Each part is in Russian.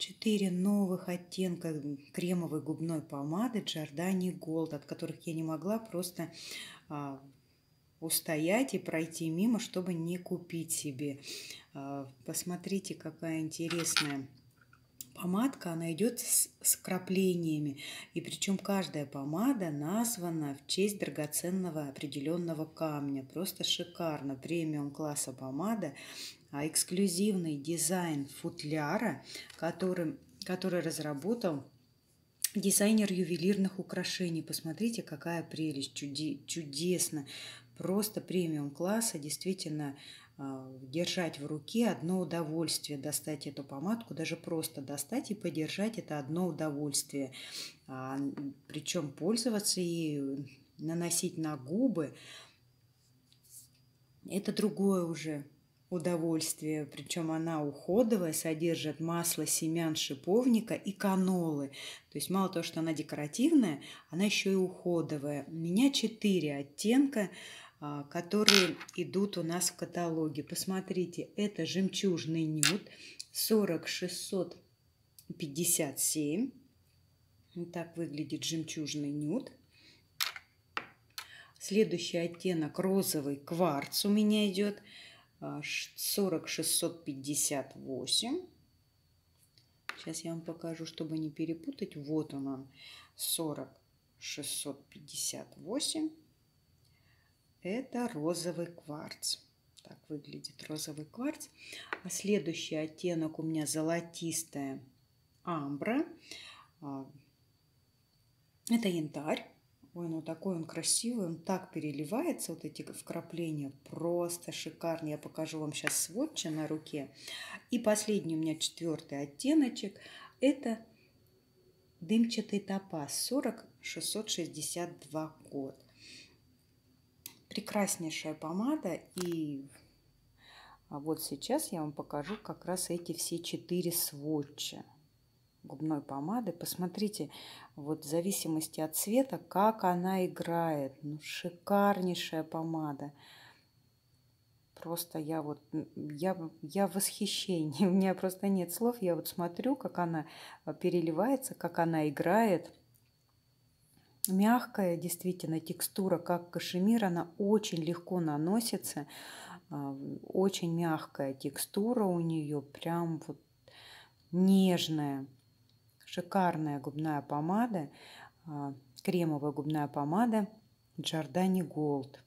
четыре новых оттенка кремовой губной помады Giordani Gold, от которых я не могла просто а, устоять и пройти мимо, чтобы не купить себе. А, посмотрите, какая интересная помадка, она идет с, с краплениями. И причем каждая помада названа в честь драгоценного определенного камня. Просто шикарно. Премиум класса помада а эксклюзивный дизайн футляра, который, который разработал дизайнер ювелирных украшений. Посмотрите, какая прелесть, чуди, чудесно. Просто премиум класса, действительно, а, держать в руке одно удовольствие, достать эту помадку, даже просто достать и подержать это одно удовольствие. А, причем пользоваться ею, наносить на губы, это другое уже удовольствие. Причем она уходовая, содержит масло семян шиповника и канолы. То есть мало того, что она декоративная, она еще и уходовая. У меня четыре оттенка, а, которые идут у нас в каталоге. Посмотрите, это жемчужный нюд 40657. Вот так выглядит жемчужный нюд. Следующий оттенок розовый кварц у меня идет. 40 а, Сейчас я вам покажу, чтобы не перепутать. Вот он он. 40 Это розовый кварц. Так выглядит розовый кварц. А следующий оттенок у меня золотистая амбра. А, это янтарь. Ой, ну такой он красивый, он так переливается, вот эти вкрапления, просто шикарно. Я покажу вам сейчас сводча на руке. И последний у меня четвертый оттеночек, это дымчатый топаз 40 662 год. Прекраснейшая помада и а вот сейчас я вам покажу как раз эти все четыре сводча губной помады. Посмотрите, вот в зависимости от цвета, как она играет. Ну, шикарнейшая помада. Просто я вот, я, я в восхищении, у меня просто нет слов. Я вот смотрю, как она э, переливается, как она играет. Мягкая действительно текстура, как кашемир, она очень легко наносится. А, очень мягкая текстура у нее, прям вот нежная шикарная губная помада, а, кремовая губная помада Giordani Gold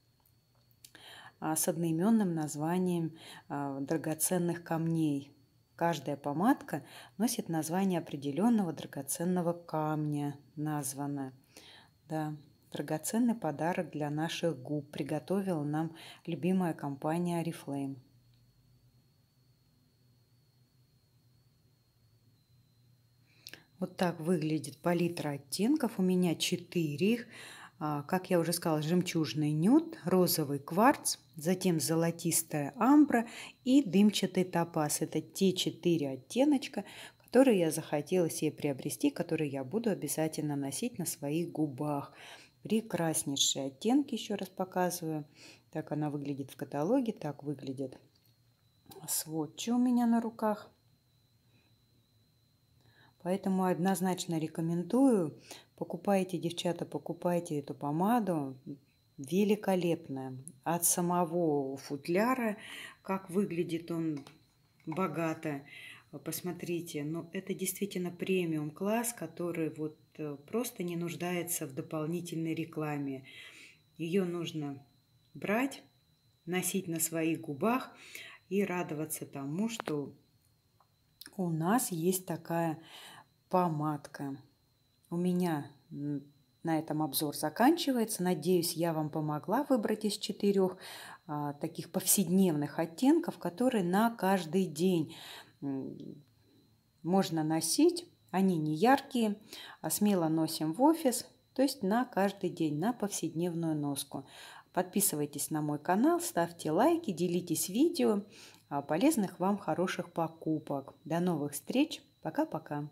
а, с одноименным названием а, драгоценных камней. Каждая помадка носит название определенного драгоценного камня, названное. Да, драгоценный подарок для наших губ приготовила нам любимая компания Oriflame. Вот так выглядит палитра оттенков. У меня 4 их. А, как я уже сказала, жемчужный нюд, розовый кварц, затем золотистая амбра и дымчатый топаз. Это те четыре оттеночка, которые я захотела себе приобрести, которые я буду обязательно носить на своих губах. Прекраснейшие оттенки, еще раз показываю. Так она выглядит в каталоге, так выглядит сводчи у меня на руках. Поэтому однозначно рекомендую. Покупайте, девчата, покупайте эту помаду. Великолепная. От самого футляра, как выглядит он богато. Посмотрите, но ну, это действительно премиум класс, который вот э, просто не нуждается в дополнительной рекламе. Ее нужно брать, носить на своих губах и радоваться тому, что у нас есть такая помадка. У меня на этом обзор заканчивается. Надеюсь, я вам помогла выбрать из четырех а, таких повседневных оттенков, которые на каждый день можно носить. Они не яркие, а смело носим в офис, то есть на каждый день, на повседневную носку. Подписывайтесь на мой канал, ставьте лайки, делитесь видео. А, полезных вам хороших покупок. До новых встреч. Пока-пока.